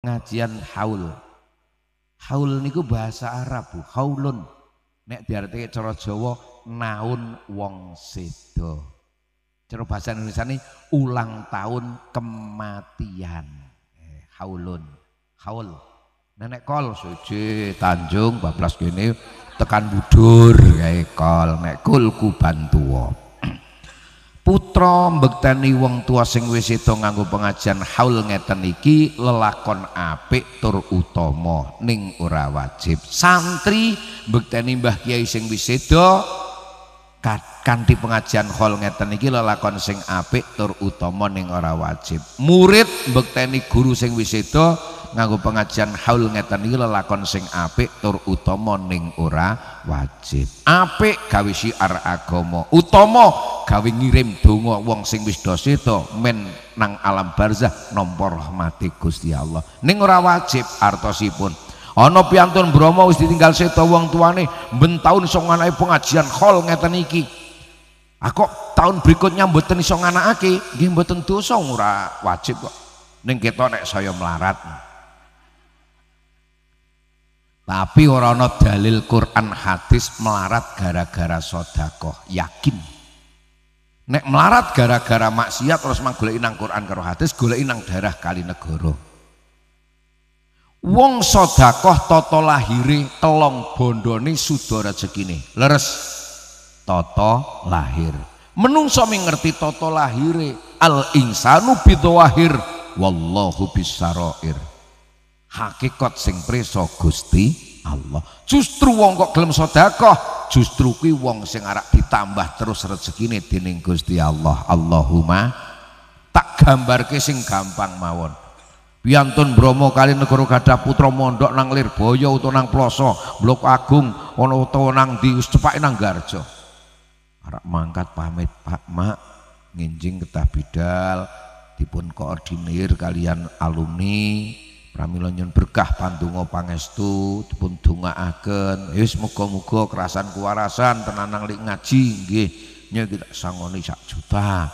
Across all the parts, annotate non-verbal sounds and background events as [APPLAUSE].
Ngajian haul. Haul niku bahasa Arab, Bu. Haulun. Nek diartike cara Jawa naun wong sedo. Cara bahasa Indonesia ini ulang tahun kematian. Eh, haulun. Haul. Nenek kol suci Tanjung bablas gini tekan budur kayak kol nek kulku kubantuwa. putra mbekteni wong tua sing wis sedo nganggo pengajian haul ngeten iki lelakon apik tur utama ning ora wajib santri mbekteni Mbah Kiai sing wis sedo kanthi pengajian haul ngeten iki lelakon sing apik tur utama ning ora wajib murid mbekteni guru sing wis sedo nganggo pengajian haul ngeten iki lelakon sing apik tur utama ning ora wajib apik gawe syiar agama utama gawe ngirim donga wong sing wis dosito men nang alam barzah nampa rahmate Gusti Allah ning ora wajib artosipun ana piantun bromo wis ditinggal seto wong tuane ben taun iso pengajian khol ngeten iki aku ah, tahun berikutnya mboten iso nganakake nggih mboten dosa ora wajib kok ning kita nek saya melarat tapi orang dalil Quran hadis melarat gara-gara sodakoh yakin Nek melarat gara-gara maksiat terus manggulai nang Quran karo hadis, gulai nang darah kali negoro. Wong sodakoh toto lahiri telong bondoni sudah rezeki Leres toto lahir. Menungso mengerti toto lahiri al insanu bidawahir wallahu bisaroir. Hakikat sing preso gusti Allah justru wong kok gelem sedekah justru kuwi wong sing arek ditambah terus rezekine dening Gusti Allah Allahumma tak gambarke sing gampang mawon Piantun Bromo kali negara gadah putra mondok nang boyo utawa nang Ploso, Blok Agung ana utawa nang di cepake nang Garjo. Arek mangkat pamit Pak Mak nginjing ketah bidal dipun koordinir kalian alumni pramila nyun berkah pandonga pangestu dipun dongaaken wis muga-muga kerasan kuwarasan tenanang lik ngaji nggih nyek kita sangoni sak juta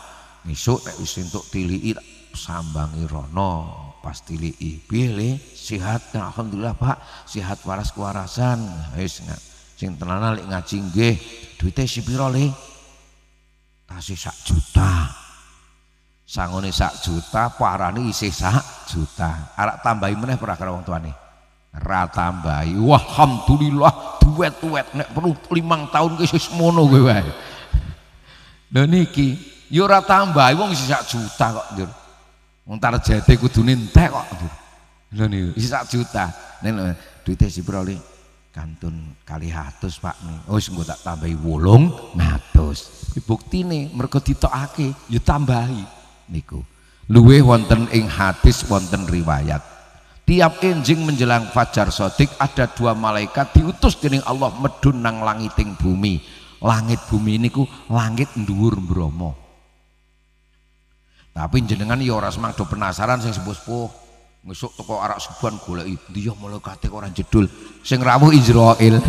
esuk nek wis entuk tiliki sambangi rono pas tiliki pilih sehat alhamdulillah Pak sehat waras kuwarasan wis sing tenanang lik ngaji nggih duite sipira le tasih sak juta sangone sak juta parane isih sak juta arak tambahi meneh ora karo wong tuane ra tambahi wah alhamdulillah duet-duet nek perlu 5 tahun ke isih semono kowe wae lho niki yo ora tambahi wong isih sak juta kok njur wong tarjete kudune entek kok njur lho niki isih sak juta nek duite diperoleh kantun kali hatus pak nih oh sungguh tak tambahi wolong ngatus bukti nih mereka ditokake ya tambahi niku luwe wonten ing hadis wonten riwayat tiap enjing menjelang fajar sodik ada dua malaikat diutus dening Allah medun nang langiting bumi langit bumi niku langit dhuwur Bromo tapi jenengan ya ora semang do penasaran sing sepuh-sepuh Ngesuk teko arak suban goleki dia ya malaikate orang jedul. Sing rawuh Israil.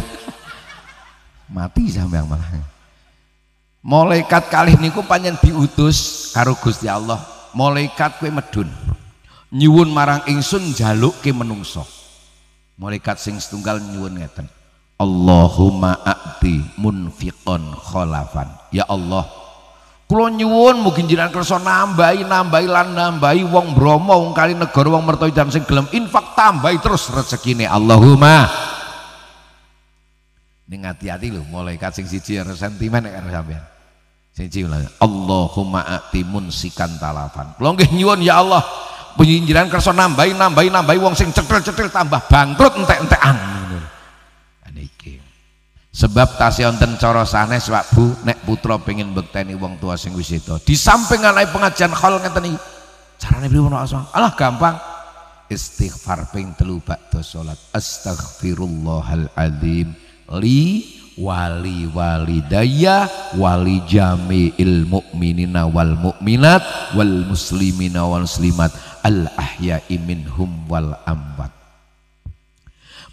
[LAUGHS] Mati sampean malah malaikat kalih niku panjen diutus karo Gusti Allah malaikat kue medun nyuwun marang ingsun jaluk ke menungso malaikat sing setunggal nyuwun ngeten Allahumma a'ti munfiqon kholafan ya Allah kulo nyuwun mungkin jenengan kersa nambahi nambahi lan nambahi wong Bromo wong kali negara wong mertoi dan sing gelem infak tambahi terus rezekine Allahumma ning hati-hati lho malaikat sing siji ya, sentimen karo sampean Cici ulang. Allahumma ati munsikan talapan. Kula nggih ya Allah, penyinjiran kerso nambahi nambahi nambahi wong sing cetil-cetil tambah bangkrut entek-entekan. Niki. Sebab tasih wonten cara sanes Pak Bu, nek putra pengen bekteni wong tua sing wis itu. Di samping alai pengajian khol ngeten iki. Carane pripun asal? Allah gampang. Istighfar ping telu bakda salat. Astaghfirullahalazim li wali wali daya, wali jami ilmu minina wal mu'minat wal muslimina wal muslimat al imin hum wal amwat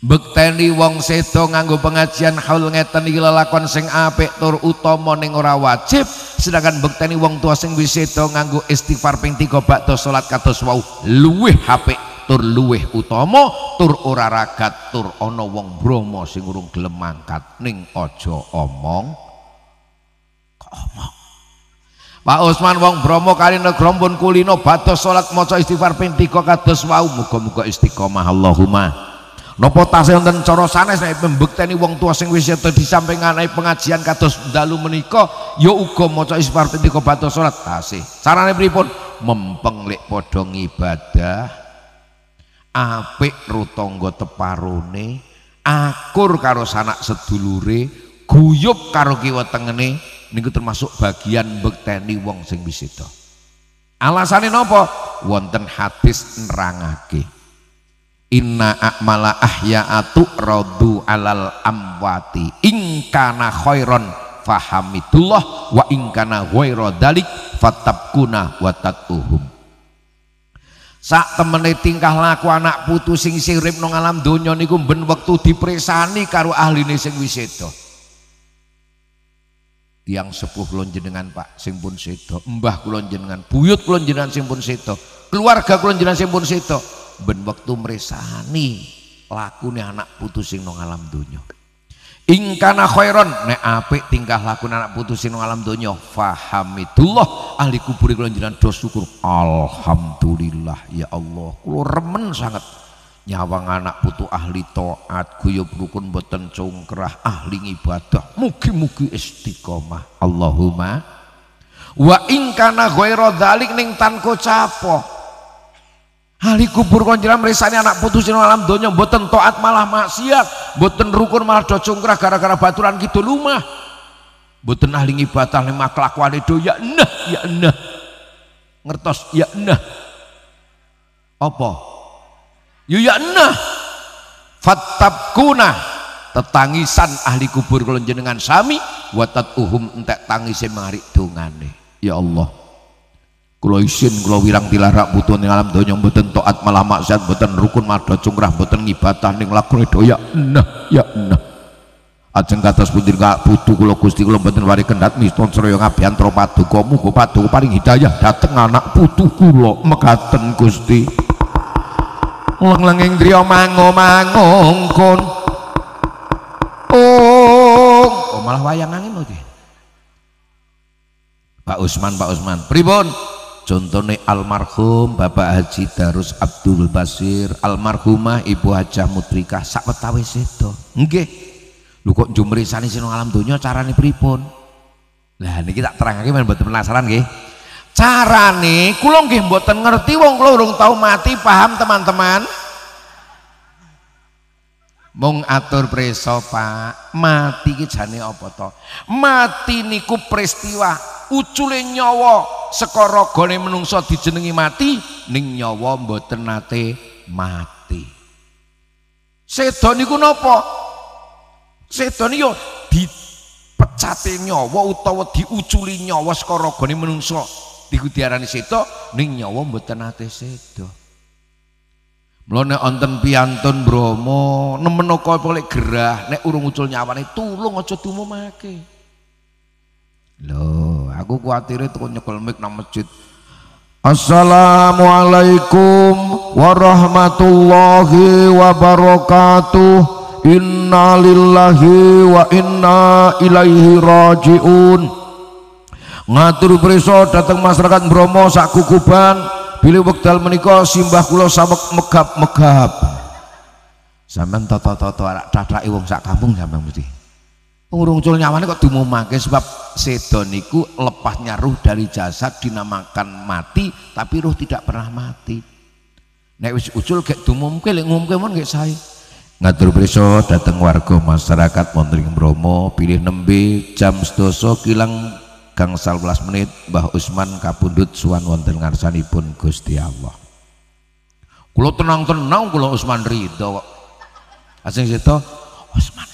bekteni wong seto nganggo pengajian haul ngeten iki lakon sing apik tur utama ning ora wajib sedangkan bekteni wong tua sing wis seto nganggo istighfar ping 3 bakto salat kados wau luwih apik tur luweh utama tur ora ragat tur ana wong bromo sing urung gelem mangkat ning aja omong kok omong Pak Usman wong Bromo kali negara kulino batas salat maca istighfar pentiko 3 kados wau muga-muga istiqomah Allahumma Napa tasih wonten cara sanes nek wong tua sing wis sedo disampingane pengajian kados dalu menika ya uga maca istighfar pentiko 3 batas salat tasih. Carane pripun? Mempeng padha ngibadah apik rutangga teparone akur karo sanak sedulure guyub karo kiwa tengene niku termasuk bagian bekteni wong sing bisito. alasane nopo wonten hadis nerangake inna akmala ahyaatu radu alal amwati ingkana khairon fahamitullah wa ingkana ghaira dalik fatabkuna watatuhum Sak temene tingkah laku anak putu sing sirip nang alam donya niku ben wektu dipresani karo ahline sing wis seda. Tiang sepuh kula jenengan Pak sing pun seda, mbah kula jenengan, buyut kula jenengan sing pun seda, keluarga kula jenengan sing pun seda ben wektu mresani lakune anak putu sing nang alam donya ingkana khairon nek apik tingkah laku anak putusin alam donya fahamidullah ahli kubur kula jenengan do syukur alhamdulillah ya Allah kula remen sangat nyawang anak putu ahli taat guyub rukun boten congkrah ahli ibadah mugi-mugi istiqomah Allahumma wa ingkana ghaira dalik ning tanko capoh Ahli kubur konjiran merisani anak putus malam alam donya boten toat malah maksiat boten rukun malah docungkrah gara-gara baturan gitu lumah boten ahli ngibatah lima kelakuan itu ya enah ya enah ngertos ya enah apa ya ya nah kuna tetangisan ahli kubur kalau dengan sami watat uhum entek tangisi marik dungane ya Allah kula isin kula wirang tilarak butuh ning alam donya mboten taat malah maksiat mboten rukun madha cungrah mboten ngibadah ning lakune doya nah ya nah ajeng kados pundi kak butuh kula Gusti kula mboten wari kendhat mistun sraya ngabiyantra paduka muga paduka paring hidayah dhateng anak putu kula mekaten Gusti leng-lenging griya mango-mangongkon oh. oh malah wayang angin lho Pak Usman Pak Usman pripun contohnya almarhum Bapak Haji Darus Abdul Basir almarhumah Ibu Hajah Mutrika sak wetawe sedo enggak lu kok sani sini alam dunia carane pripun Nah, ini kita terangake men buat penasaran Cara carane kulong gih buat ngerti wong kula urung tahu mati paham teman-teman mung atur preso pak mati ki nih, apa to mati niku peristiwa ucule nyowo. sekara gane menungsa dijenengi mati ning nyawa mboten nate mati sedo niku napa sedo niku dipecate nyawa utawa diuculi nyawa sekara gane menungsa iku diarani seda, ning nyawa mboten nate sedo mlo nek wonten piantun bromo nemen polik gerah nek urung ucul nyawane tulung aja dumumake Loh, aku khawatir itu nyekel mic nang masjid. Assalamualaikum warahmatullahi wabarakatuh. Inna lillahi wa inna ilaihi rajiun. Ngatur preso datang masyarakat Bromo sak kukuban pilih wekdal menikah simbah kulo samek megap-megap. Sampeyan tata-tata arak tata iwong sak kampung sampeyan mesti. Ngurungcul nyawane kok dimumake sebab sedo niku lepasnya ruh dari jasad dinamakan mati tapi ruh tidak pernah mati. Nek wis ucul gek dumumke lek ngumke mon gek sae. Ngatur prisa dateng warga masyarakat montring Bromo pilih nembe jam sedoso kilang gangsal 11 menit Mbah Usman kapundhut suan wonten ngarsanipun Gusti Allah. Kula tenang-tenang kula Usman rido kok. Asing sito Usman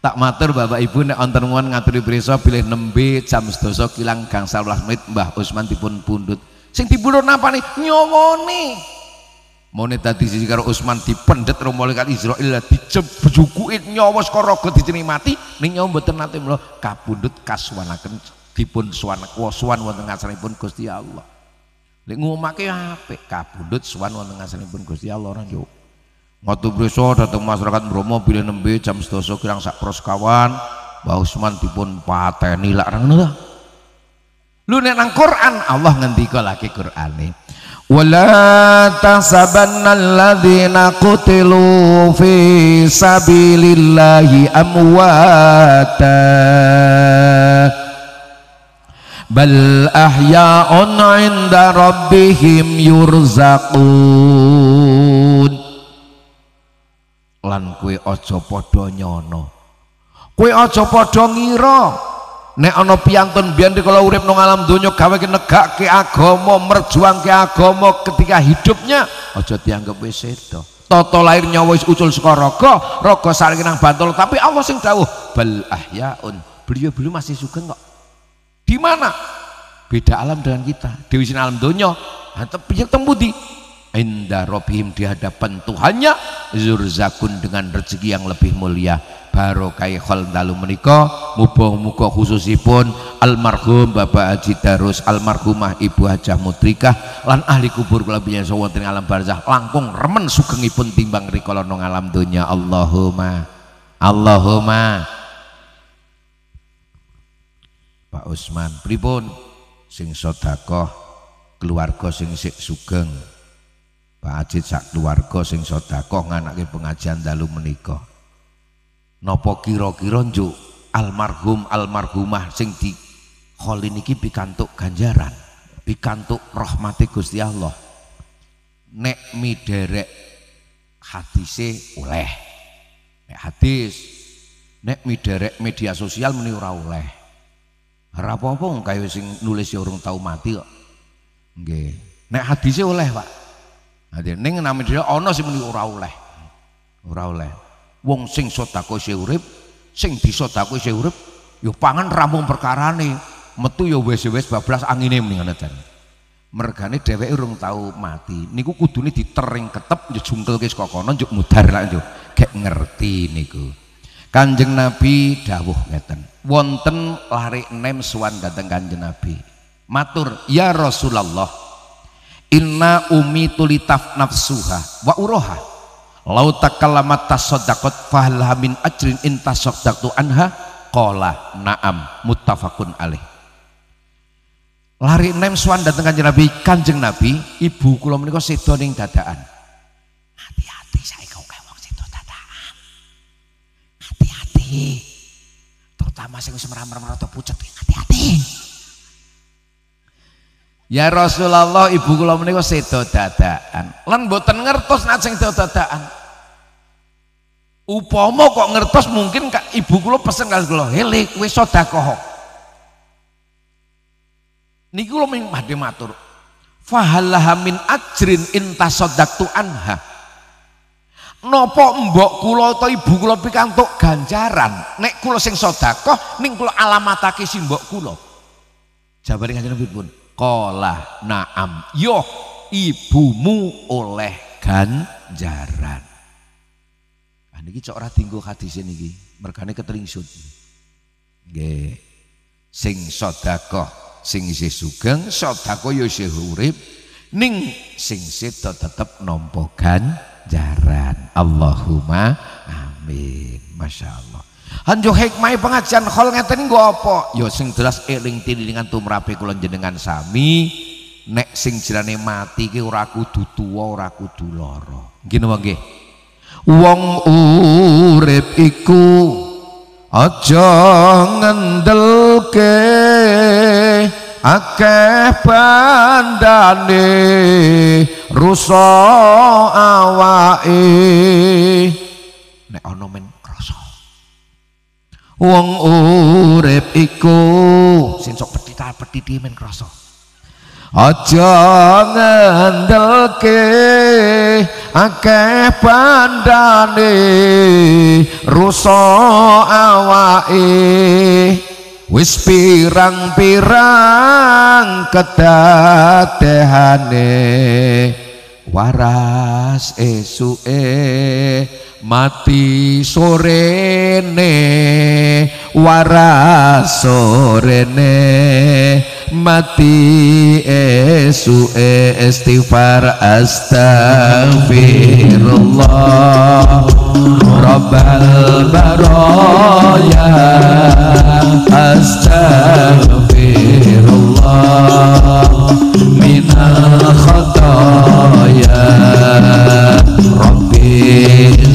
tak matur bapak ibu nek onten mohon ngaturi beresa pilih nembe jam sedoso kilang gangsa ulas menit mbah Usman dipun pundut sing dibulur napa nih nyongoni mone tadi sisi karo Usman dipendet rumah kali Israel lah dijebukuin nyawa sekarang rogo dijeni mati ini nyawa mbeten nanti mula kabundut kaswanakan dipun suan kwasuan wonten ngasani pun Gusti Allah Lek ngomake apik kabundut suan wonten ngasani pun Gusti Allah orang jauh waktu brisa datang masyarakat Bromo pilih nembe jam 12 kirang sak pros kawan, Mbah Usman dipun pateni lak rang nula Lu nek nang Quran Allah ngendika lagi Qurane. Wala tasabannal ladzina qutilu fi sabilillahi amwata bal ahya'un 'inda rabbihim yurzaqun lan kue ojo podo nyono kue ojo podo ngiro nek ana piyantun biyen kalau urip nang alam donya gawe agomo agama merjuangke agama ketika hidupnya aja dianggap wis sedo tata lahir nyawa wis ucul saka raga raga saling nang bantul tapi Allah sing dawuh bal ahyaun beliau beliau masih sugeng kok di mana beda alam dengan kita di alam donya nah, tapi yang tembudi inda Robhim di hadapan Tuhannya zurzakun dengan rezeki yang lebih mulia barokai dalu menika mubah muka khususipun almarhum Bapak Haji Darus almarhumah Ibu Hajah Mutrikah lan ahli kubur kula biyen sawonten alam barzah langkung remen sugengipun timbang rikala nang alam donya Allahumma Allahumma Pak Usman pripun sing sedekah keluarga sing sik sugeng Pak Ajit sak keluarga sing sedekah nganake pengajian dalu menika. Napa kira-kira njuk almarhum almarhumah sing di kholi niki pikantuk ganjaran, pikantuk rahmati Gusti Allah. Nek miderek hadise oleh. Nek hadis nek miderek media sosial meni ora oleh. Ora apa-apa kaya sing nulis ya urung tau mati kok. Nggih. Nek hadise oleh, Pak. Hadir ning nami dhewe ana sing muni ora oleh. Ora oleh. Wong sing sedekah isih urip, sing disedekah isih urip, ya pangan rampung perkarane, metu ya wis-wis bablas angine muni ngono ten. Mergane dheweke urung tau mati. Niku kudune ditering ketep jungkel jungkelke saka kono njuk mudhar lak njuk gek ngerti niku. Kanjeng Nabi dawuh ngeten. Wonten lari nem suwan dhateng Kanjeng Nabi. Matur, "Ya Rasulullah, Inna umi tulitaf nafsuha wa uroha. Lau takalamat tasodakot fahlah min ajrin intasodaktu anha. Kola naam mutafakun alih. Lari nem suan datang kanjeng Nabi, kanjeng Nabi, ibu kula menikah sedo ning dadaan. Hati-hati saya kau kayak wong sedo dadaan. Hati-hati. Terutama sih semeram-meram merem pucat pucet, hati-hati. Ya Rasulullah ibu kula menika sedo dadakan. Lan mboten ngertos najeng sing dadakan. Upama kok ngertos mungkin kak, ibu kula pesen kali kula, "Hele kowe sedekah." Niku kula mingmadhe matur. Fahallaha min ajrin tasaddaqtu anha. Napa mbok kula ta ibu kula pikantuk ganjaran? Nek kula sing sedekah ning kula alamatake si mbok kula. Jabare kanjeng Nabi pun. Kolah naam. Yoh ibumu oleh ganjaran. Nah, niki cok ora tinggu hadis ini. Mergane ketringsun. G, Sing sodako, sing isih sugeng sodako yo ya si urip ning sing sida tetep nompokan ganjaran. Allahumma amin. Masya Allah. Hanjo hikmah pengajian khol ngeten nggo apa? Ya sing jelas eling tililingan tumrape kula jenengan sami nek sing jerane mati ki ora kudu tuwa ora kudu lara. Ngene wae nggih. Wong urip iku aja ngendelke akeh bandane rusak awake nek ana wong urip iku sing sok pethita-pethiti men krasa aja ngendelke akeh pandane rusa awake wis pirang-pirang kedadehane waras esuke eh. mati sore ne waras sore ne mati esuk istighfar astagfirullah rabbal baraya astagfirullah minal khataya rabbi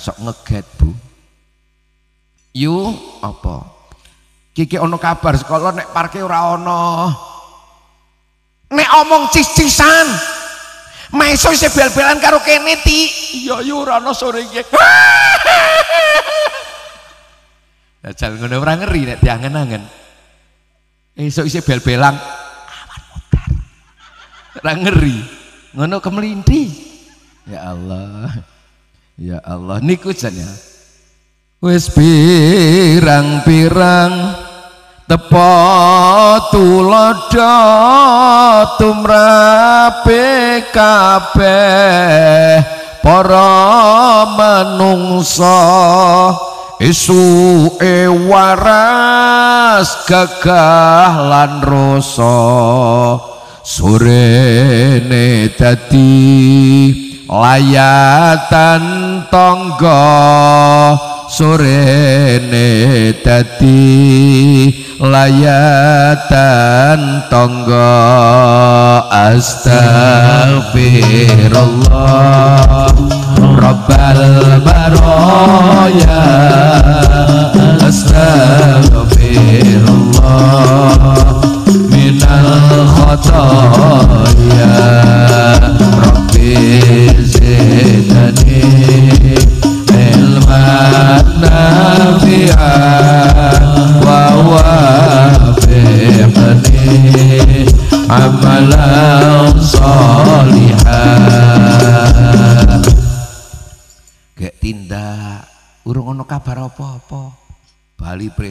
sok ngeget bu yu apa kiki ono kabar sekolah nek parke ora ono nek omong cicisan meso isi bel-belan karo kene ti iya yu rana sore iki dajal [LAUGHS] ngene ora ngeri nek diangen-angen esuk isi bel-belan awan mutar ora ngeri ngono kemlindi ya Allah Ya Allah niku jane. Wis pirang-pirang tepo tulodo tumrape kabeh para manungsa isu e waras gagah lan rasa sore ne layatan tonggo sorene dadi layatan tonggo astagfirullah rabbal baraya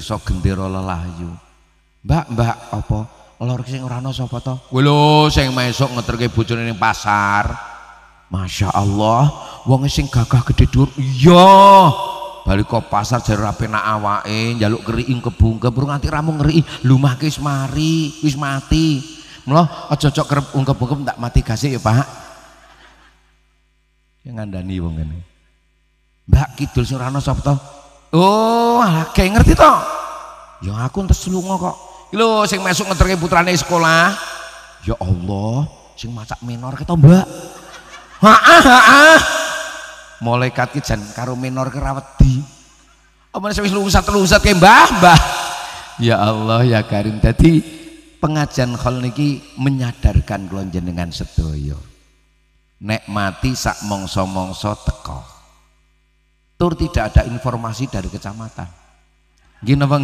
kersa gendera lelayu. Mbak, Mbak, apa lor sing ora ana sapa to? Kuwi lho sing mesuk ngeterke bojone ning pasar. Masya Allah, wong sing gagah gede dhuwur. Iya. Balik ke pasar jare ra penak awake, njaluk keriing kebungkep ora nganti ramu ngeri. lumah wis mari, wis mati. Mula cocok kerep ungkep-ungkep tak mati kasih ya, Pak. Yang ngandani wong ngene. Mbak kidul sing ora ana sapa Oh, kayak ngerti toh. Ya aku entes lunga kok. Lho sing masuk ngeterke putrane sekolah. Ya Allah, sing masak minor kita Mbak. Haah, haah. Malaikat ki jan karo minor ke ra wedi. Apa nek wis lusat-lusat ke Mbah, Mbah. Ya Allah, ya Karim. jadi pengajian khol niki menyadarkan kelonjen dengan sedoyo Nek mati sak mongso-mongso teko. Tur tidak ada informasi dari kecamatan. Gini apa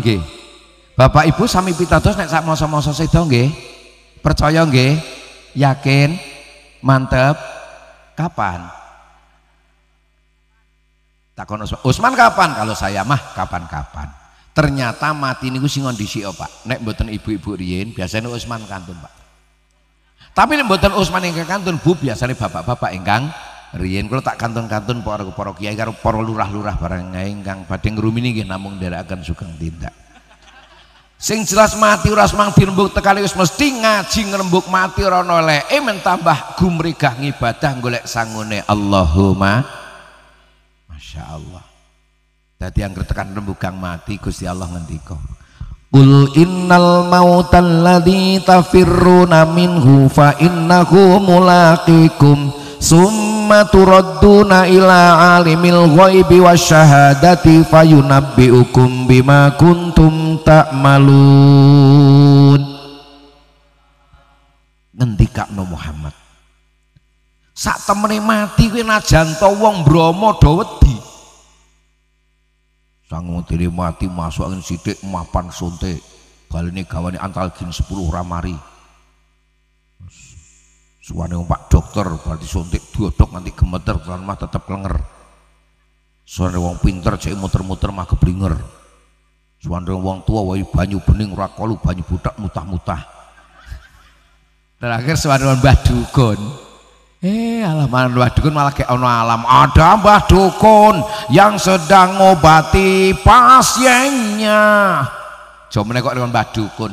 Bapak Ibu sami pitados nek sak masa-masa sedo nggih. Percaya nggih? Yakin? Mantep? Kapan? Takon Usman, Usman kapan? Kalau saya mah kapan-kapan. Ternyata mati niku sing kondisi Pak. Nek mboten ibu-ibu riyin biasanya Usman kantun, Pak. Tapi nek mboten Usman ingkang kantun, Bu biasanya bapak-bapak ingkang Rien, kalau tak kantun-kantun para para kiai karo para lurah-lurah barang ingkang badhe ngrumini nggih namung akan sugeng tindak sing jelas mati ora semang dirembuk kali wis mesti ngaji ngrembuk mati ora ono eleke eh, men tambah gumregah ngibadah golek sangune Allahumma Masya Allah Tadi yang kertekan kang mati Gusti Allah ngendika Qul innal mautal ladzi tafirruna minhu fa innahu mulaqikum sum summa turadduna ila alimil ghaibi wasyahadati fayunabbiukum bima kuntum ta'malun no Muhammad saat temani mati kuwi najan wong bromo do wedi sang mutiri mati masuk angin sidik mapan suntik balene gawane antal gin 10 ramari suwane Pak dokter berarti suntik dok nanti gemeter kan mah tetap kelenger suwane wong pinter cewek muter-muter mah keblinger suwane wong tua woi banyu bening rakolu banyu budak mutah-mutah terakhir suwane Mbah Dukun eh alaman Mbah Dukun malah kayak ono alam ada Mbah Dukun yang sedang ngobati pasiennya Jomene kok dengan Mbah Dukun,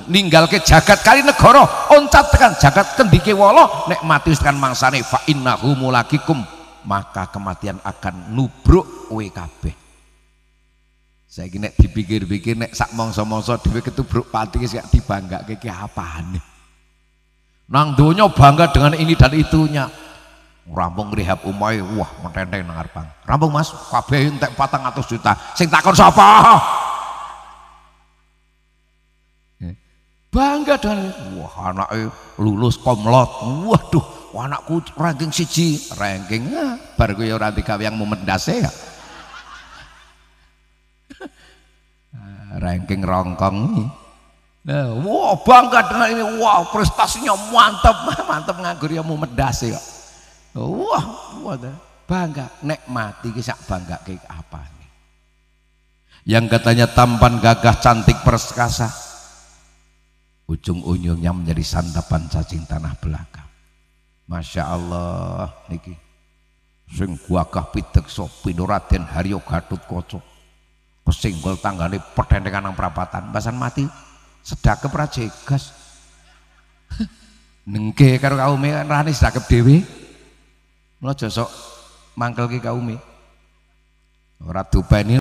ke jagat kali negara, oncat tekan jagat kendike wolo, nek mati tekan mangsane fa innahu mulakikum, maka kematian akan nubruk kowe kabeh. Saiki nek dipikir-pikir nek sak mongso mongso dhewe ketubruk pati wis gak dibanggake ki apane. Nang donya bangga dengan ini dan itunya. Rampung rehab umai, wah mententeng nang Rampung Mas, kabeh entek 400 juta. Sing takon sapa? bangga dengan wah anak lulus komlot waduh anakku ranking siji ranking ya baru gue ya orang tiga yang mau mendase ya nah, ranking rongkong ini nah, wah bangga dengan ini wah prestasinya mantep [LAUGHS] mantep nganggur ya mau mendase ya wah wah bangga nek mati kisah bangga kayak apa nih yang katanya tampan gagah cantik perkasa ujung-ujungnya menjadi santapan cacing tanah belakang Masya Allah niki sing guagah sopi pinuraden haryo gatut koco kesinggol tanggane dengan nang perapatan basan mati sedakep ra nengke karo kaume rani sedakep dewi. mula josok mangkel ki kaume Ratu dupeni